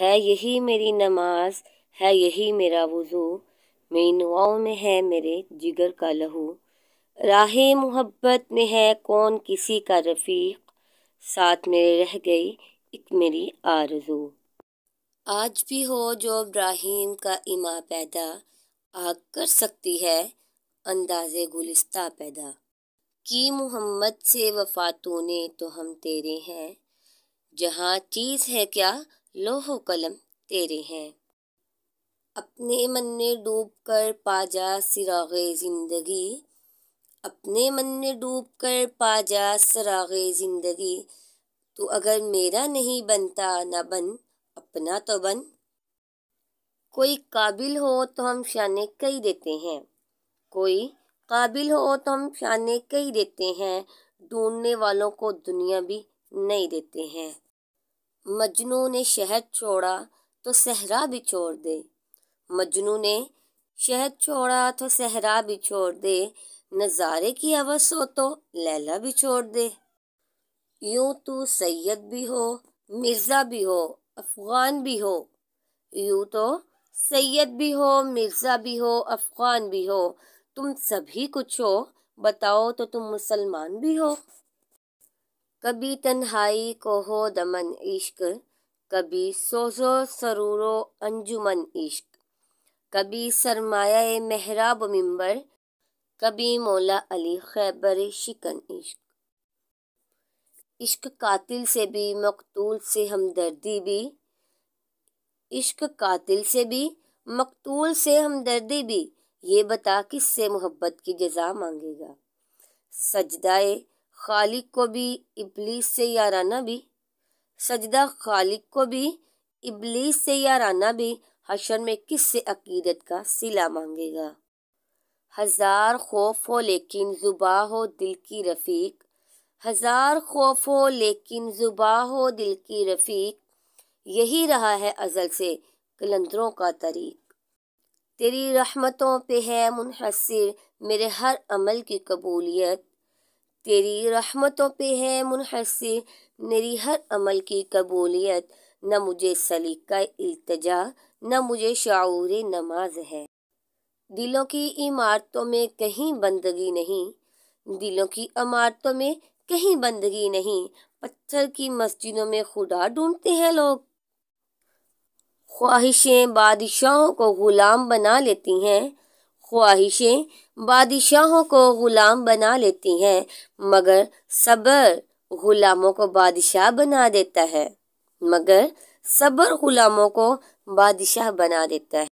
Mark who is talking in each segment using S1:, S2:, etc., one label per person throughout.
S1: है यही मेरी नमाज है यही मेरा वज़ू मेरी नुआओं में है मेरे जिगर का लहू राह मोहब्बत में है कौन किसी का रफ़ीक साथ मेरे रह गई एक मेरी आरजू आज भी हो जो इब्राहिम का इमा पैदा आग कर सकती है अंदाजे गुलिस्ता पैदा की मोहम्मद से वफातों तो हम तेरे हैं जहाँ चीज़ है क्या लोहो कलम तेरे हैं अपने मन में डूब कर पा जा सिराग ज़िंदगी अपने मन में डूब कर पा जा सरागे ज़िंदगी तो अगर मेरा नहीं बनता ना बन अपना तो बन कोई काबिल हो तो हम शाने कई देते हैं कोई काबिल हो तो हम शाने कई देते हैं ढूंढने वालों को दुनिया भी नहीं देते हैं मजनू ने शहद छोड़ा तो सहरा भी छोड़ दे मजनू ने शहद छोड़ा तो सहरा भी छोड़ दे नज़ारे की अवस हो तो लैला भी छोड़ दे यूं तो सैयद भी हो मिर्ज़ा भी हो अफ़गान भी हो यूं तो सैयद भी हो मिर्ज़ा भी हो अफ़गान भी हो तुम सभी कुछ हो बताओ तो तुम मुसलमान भी हो कभी तन्हाई को हो दमन इश्क कभी सोजो सरूरो अंजुमन इश्क कभी सरमाया मेहराब मिम्बर कभी मौला अली खैबर शिकन इश्क इश्क कातिल से भी मकतूल से हमदर्दी भी इश्क कातिल से भी मकतूल से हमदर्दी भी ये बता किस से मोहब्बत की जजा मांगेगा सजदाए खालिक को भी इबलीस से याराना भी सजदा खालिक को भी इबलीस से याराना भी हशर में किस से अकीदत का सिला मांगेगा हज़ार खौफ हो लेकिन जुबा हो दिल की रफ़ीक हज़ार खौफ हो लेकिन जुबा हो दिल की रफ़ीक यही रहा है अज़ल से कलंदरों का तरीक तेरी रहमतों पे है मुनहसर मेरे हर अमल की कबूलियत तेरी रहमतों पे है मुनहसर मेरी हर अमल की कबूलियत न मुझे सलीका इल्तजा अल्तजा न मुझे शाऊर नमाज है दिलों की इमारतों में कहीं बंदगी नहीं दिलों की इमारतों में कहीं बंदगी नहीं पत्थर की मस्जिदों में खुदा ढूंढते हैं लोग ख्वाहिशें बादशाहों को ग़ुलाम बना लेती हैं ख्वाहिशें बादशाहों को ग़ुलाम बना लेती हैं मगर सब्र ग़ुलामों को बादशाह बना देता है मगर सब्र ग़ुलामों को बादशाह बना देता है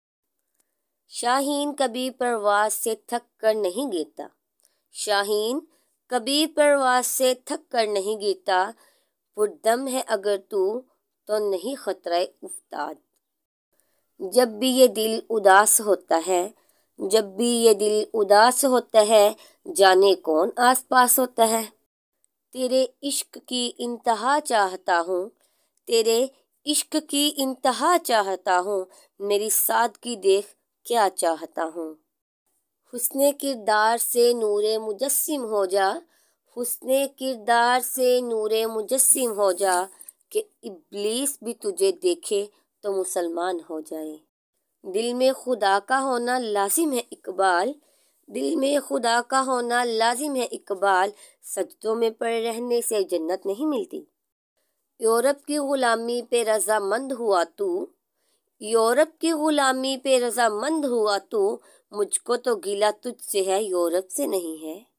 S1: शाहीन कभी परवास से थक कर नहीं गिरता शाहीन कभी परवास से थक कर नहीं गिरता पुरदम है अगर तू तो नहीं खतरा उफ्ताद जब भी ये दिल उदास होता है जब भी ये दिल उदास होता है जाने कौन आसपास होता है तेरे इश्क की इंतहा चाहता हूँ तेरे इश्क की इंतहा चाहता हूँ मेरी सादगी देख क्या चाहता हूँ हुसन किरदार से नूर मुजस्म हो जा हुसन किरदार से नूर मुजस्म हो जा कि इब्लीस भी तुझे देखे तो मुसलमान हो जाए दिल में खुदा का होना लाजिम है इकबाल दिल में खुदा का होना लाजिम है इकबाल सजदों में पड़े रहने से जन्नत नहीं मिलती यूरोप की ग़ुलामी पे रजामंद हुआ तू यूरोप की ग़ुलामी पे रजामंद हुआ तू मुझको तो गीला तुझसे है यूरोप से नहीं है